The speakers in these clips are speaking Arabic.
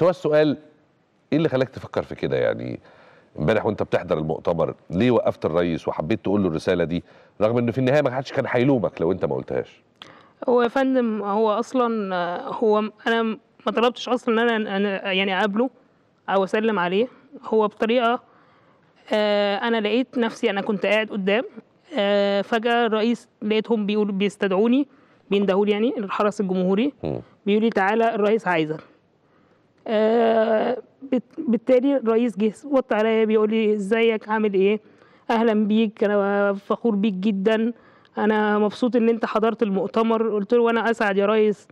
بس هو السؤال ايه اللي خلاك تفكر في كده يعني امبارح وانت بتحضر المؤتمر ليه وقفت الرئيس وحبيت تقول له الرساله دي رغم انه في النهايه ما حدش كان هيلومك لو انت ما قلتهاش هو يا فندم هو اصلا هو انا ما طلبتش اصلا ان انا يعني اقابله او اسلم عليه هو بطريقه آه، انا لقيت نفسي انا كنت قاعد قدام آه، فجاه الرئيس لقيتهم بيقولوا بيستدعوني بيندهولي يعني الحرس الجمهوري بيقول لي تعالى الرئيس عايزك آه، بالتالي الرئيس جه وط عليا بيقول لي ازيك عامل ايه اهلا بيك انا فخور بيك جدا انا مبسوط ان انت حضرت المؤتمر قلت له وانا اسعد يا ريس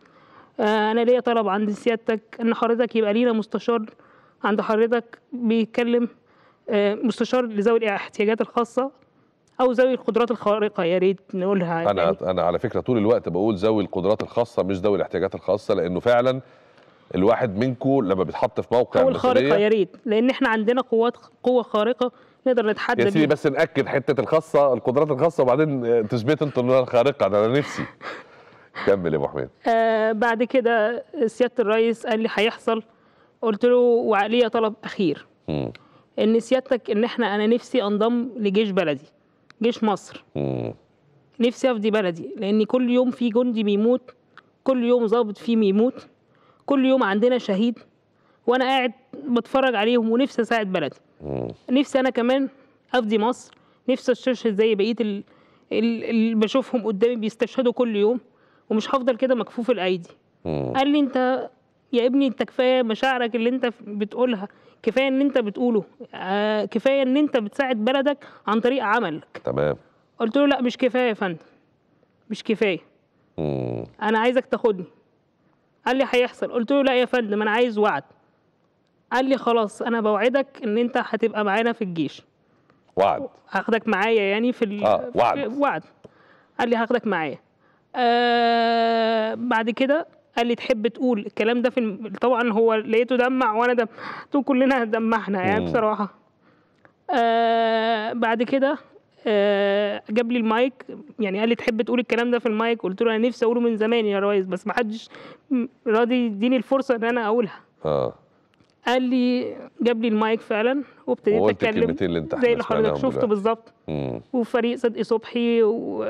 آه، انا ليا طلب عند سيادتك ان حضرتك يبقى لينا مستشار عند حضرتك بيتكلم آه، مستشار لذوي الاحتياجات الخاصه او ذوي القدرات الخارقه يا ريت نقولها انا يعني. انا على فكره طول الوقت بقول ذوي القدرات الخاصه مش ذوي الاحتياجات الخاصه لانه فعلا الواحد منكم لما بيتحط في موقع قوة خارقة يا ريت لأن احنا عندنا قوات قوة خارقة نقدر نتحدى يا سيدي بس نأكد حتة الخاصة القدرات الخاصة وبعدين آه، تثبت انت انها خارقة ده أنا نفسي كمل يا ابو حميد آه بعد كده سياده الرئيس قال لي هيحصل قلت له وعليا طلب اخير م. ان سيادتك ان احنا انا نفسي انضم لجيش بلدي جيش مصر م. نفسي افدي بلدي لان كل يوم في جندي بيموت كل يوم ظابط فيه بيموت كل يوم عندنا شهيد وانا قاعد بتفرج عليهم ونفسي اساعد بلدي نفسي انا كمان افدي مصر نفسي استشهد زي بقيه اللي بشوفهم قدامي بيستشهدوا كل يوم ومش هفضل كده مكفوف الايدي قال لي انت يا ابني انت كفايه مشاعرك اللي انت بتقولها كفايه ان انت بتقوله آه كفايه ان انت بتساعد بلدك عن طريق عملك تمام قلت له لا مش كفايه يا فندم مش كفايه مم. انا عايزك تاخدني قال لي هيحصل قلت له لا يا فندم انا عايز وعد قال لي خلاص انا بوعدك ان انت هتبقى معانا في الجيش وعد هاخدك معايا يعني في ال... آه وعد وعد قال لي هاخدك معايا آه بعد كده قال لي تحب تقول الكلام ده في طبعا هو لقيته دمع وانا دم... كلنا دمعنا يعني بصراحه آه بعد كده آه، جاب لي المايك يعني قال لي تحب تقول الكلام ده في المايك قلت له انا نفسي اقوله من زمان يا ريس بس ما حدش راضي يديني الفرصه ان انا اقولها اه قال لي جاب لي المايك فعلا وابتديت اتكلم اللي انت زي اللي حضرتك شفته بالظبط وفريق صدقي صبحي وقال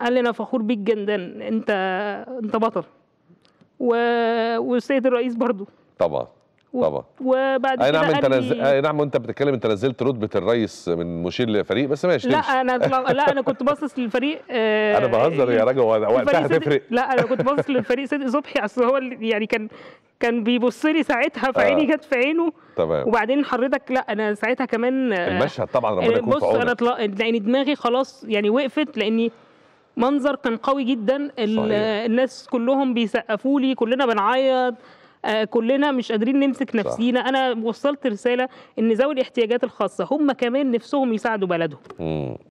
آه، لي انا فخور بيك جدا انت انت بطل و... والسيد الرئيس برضو طبعا طبعا وبعد اي نعم انت نز... اي نعم وانت بتتكلم انت نزلت رتبه الرئيس من مشير لفريق بس ماشي لا انا لا انا كنت باصص للفريق آه انا بهزر يا راجل وقتها هتفرق لا انا كنت باصص للفريق صدق صبحي اصل هو يعني كان كان بيبص لي ساعتها فعيني آه. جت في عينه تمام وبعدين حضرتك لا انا ساعتها كمان آه، المشهد طبعا ربنا آه، يكون بص انا طلع... يعني لان دماغي خلاص يعني وقفت لاني منظر كان قوي جدا صحيح. الناس كلهم بيسقفوا لي كلنا بنعيط آه، كلنا مش قادرين نمسك نفسينا صح. انا وصلت رساله ان ذوي الاحتياجات الخاصه هم كمان نفسهم يساعدوا بلدهم